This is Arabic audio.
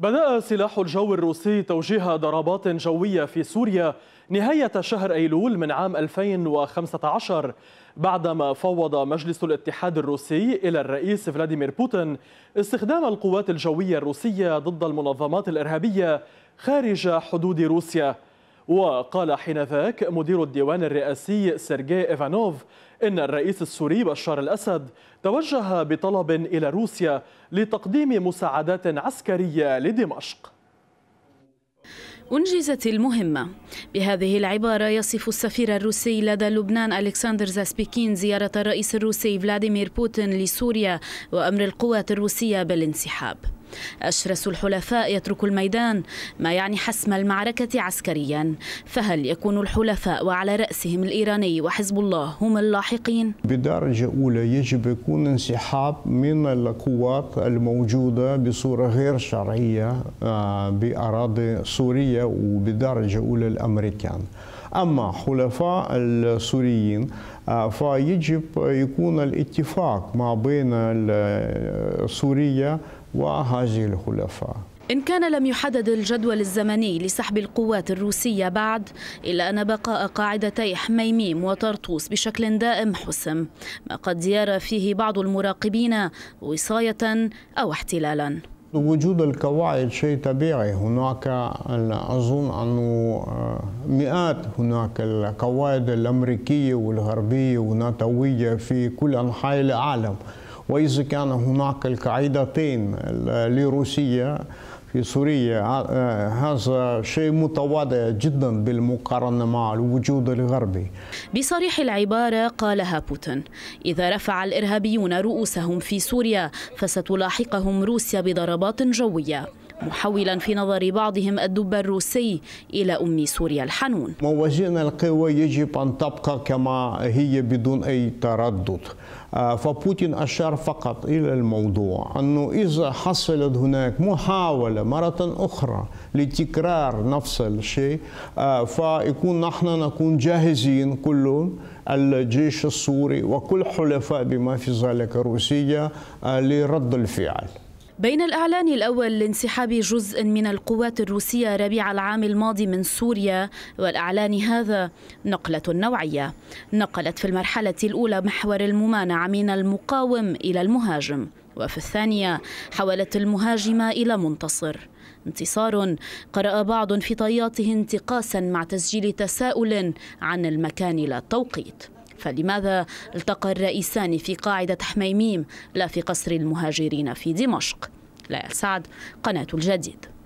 بدأ سلاح الجو الروسي توجيه ضربات جوية في سوريا نهاية شهر أيلول من عام 2015 بعدما فوض مجلس الاتحاد الروسي إلى الرئيس فلاديمير بوتين استخدام القوات الجوية الروسية ضد المنظمات الإرهابية خارج حدود روسيا وقال حينذاك مدير الديوان الرئاسي سيرجي إيفانوف إن الرئيس السوري بشار الأسد توجه بطلب إلى روسيا لتقديم مساعدات عسكرية لدمشق أنجزت المهمة بهذه العبارة يصف السفير الروسي لدى لبنان ألكسندر زاسبيكين زيارة الرئيس الروسي فلاديمير بوتين لسوريا وأمر القوات الروسية بالانسحاب أشرس الحلفاء يترك الميدان ما يعني حسم المعركة عسكريا فهل يكون الحلفاء وعلى رأسهم الإيراني وحزب الله هم اللاحقين؟ بدرجة أولى يجب يكون انسحاب من القوات الموجودة بصورة غير شرعية آه، بأراضي سوريا وبدرجة أولى الأمريكان أما حلفاء السوريين آه، فيجب يكون الاتفاق ما بين سوريا وهذه الحلفاء إن كان لم يحدد الجدول الزمني لسحب القوات الروسية بعد إلا أن بقاء قاعدتي حميميم وطرطوس بشكل دائم حسم ما قد يرى فيه بعض المراقبين وصاية أو احتلالا وجود القواعد شيء طبيعي هناك أظن أنه آه، مئات هناك القواعد الأمريكية والغربية والناتوية في كل أنحاء العالم وإذا كان هناك القاعدتين الروسية في سوريا آه، هذا شيء متواضع جدا بالمقارنة مع الوجود الغربي بصريح العبارة قالها بوتين إذا رفع الإرهابيون رؤوسهم في سوريا فستلاحقهم روسيا بضربات جوية محولا في نظر بعضهم الدب الروسي إلى أم سوريا الحنون موازين القوى يجب أن تبقى كما هي بدون أي تردد آه، فبوتين أشار فقط إلى الموضوع أنه إذا حصلت هناك محاولة مرة أخرى لتكرار نفس الشيء آه، فيكون نحن نكون جاهزين كلهم الجيش السوري وكل حلفاء بما في ذلك روسيا آه، لرد الفعل بين الإعلان الأول لانسحاب جزء من القوات الروسية ربيع العام الماضي من سوريا والإعلان هذا نقلة نوعية نقلت في المرحلة الأولى محور الممانعة من المقاوم إلى المهاجم وفي الثانية حولت المهاجمة إلى منتصر انتصار قرأ بعض في طياته انتقاسا مع تسجيل تساؤل عن المكان لا التوقيت فلماذا التقى الرئيسان في قاعدة حميميم لا في قصر المهاجرين في دمشق؟ لا سعد قناة الجديد